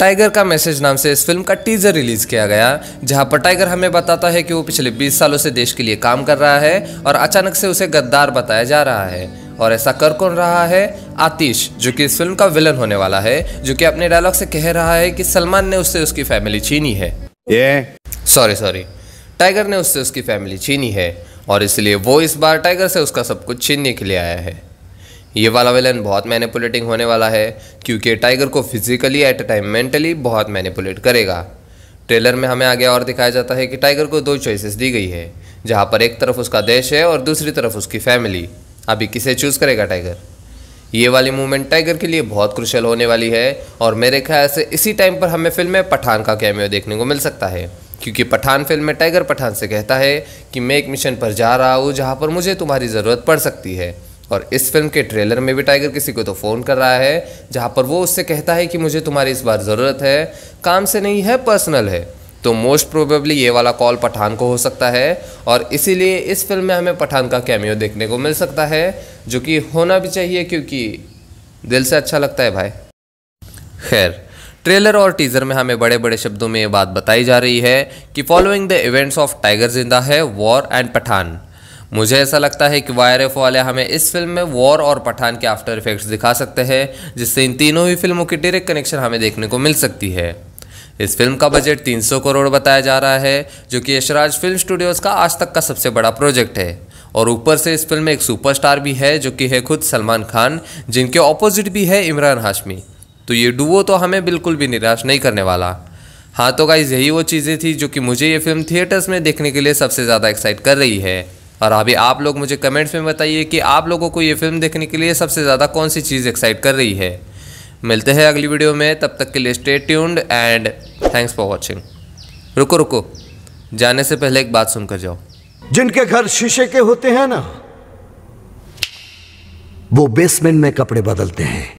tiger का message नाम से इस फिल्म का टीजर रिलीज किया गया जहां पर टाइगर हमें बताता है कि वो पिछले 20 सालों से देश के लिए काम कर रहा है और अचानक से उसे गद्दार बताया जा रहा है और ऐसा कर कौन रहा है आतिश जो कि इस फिल्म का विलन होने वाला है जो कि अपने डायलॉग से कह रहा है कि सलमान ने उससे उसकी फैमिली छीनी है सॉरी सॉरी टाइगर ने उससे उसकी फैमिली छीनी है और इसलिए वो इस बार टाइगर से उसका सब कुछ छीनने के लिए आया है ये वाला विलन बहुत मैनिपुलेटिंग होने वाला है क्योंकि टाइगर को physically at a time mentally बहुत मैनिपुलेट करेगा ट्रेलर में हमें आगे और दिखाया जाता है कि टाइगर को दो चॉइसेस दी गई है जहाँ पर एक तरफ उसका देश है और दूसरी तरफ उसकी फैमिली अभी किसे चूज़ करेगा टाइगर ये वाली मूवमेंट टाइगर के लिए बहुत क्रुशल होने वाली है और मेरे ख्याल से इसी टाइम पर हमें फिल्म में पठान का कैमियो देखने को मिल सकता है क्योंकि पठान फिल्म में टाइगर पठान से कहता है कि मैं एक मिशन पर जा रहा हूँ जहाँ पर मुझे तुम्हारी ज़रूरत पड़ सकती है और इस फिल्म के ट्रेलर में भी टाइगर किसी को तो फ़ोन कर रहा है जहाँ पर वो उससे कहता है कि मुझे तुम्हारी इस बार ज़रूरत है काम से नहीं है पर्सनल है तो मोस्ट प्रोबेबली ये वाला कॉल पठान को हो सकता है और इसीलिए इस फिल्म में हमें पठान का कैमियो देखने को मिल सकता है जो कि होना भी चाहिए क्योंकि दिल से अच्छा लगता है भाई खैर ट्रेलर और टीजर में हमें बड़े बड़े शब्दों में ये बात बताई जा रही है कि following the events of Tiger Zinda Hai war and Pathan मुझे ऐसा लगता है कि वायर एफ वाले हमें इस फिल्म में वॉर और पठान के आफ्टर इफेक्ट्स दिखा सकते हैं जिससे इन तीनों ही फिल्मों की डायरेक्ट कनेक्शन हमें देखने को मिल सकती है इस फिल्म का बजट 300 करोड़ बताया जा रहा है जो कि यशराज फिल्म स्टूडियोज़ का आज तक का सबसे बड़ा प्रोजेक्ट है और ऊपर से इस फिल्म में एक सुपरस्टार भी है जो कि है खुद सलमान खान जिनके ऑपोजिट भी है इमरान हाशमी तो ये डुओ तो हमें बिल्कुल भी निराश नहीं करने वाला हाँ तो गाइज यही वो चीज़ें थी जो कि मुझे ये फिल्म थिएटर्स में देखने के लिए सबसे ज़्यादा एक्साइट कर रही है और अभी आप लोग मुझे कमेंट्स में बताइए कि आप लोगों को ये फिल्म देखने के लिए सबसे ज़्यादा कौन सी चीज़ एक्साइट कर रही है मिलते हैं अगली वीडियो में तब तक के लिए stay tuned and thanks for watching रुको रुको जाने से पहले एक बात सुनकर जाओ जिनके घर शीशे के होते हैं ना वो बेसमेंट में कपड़े बदलते हैं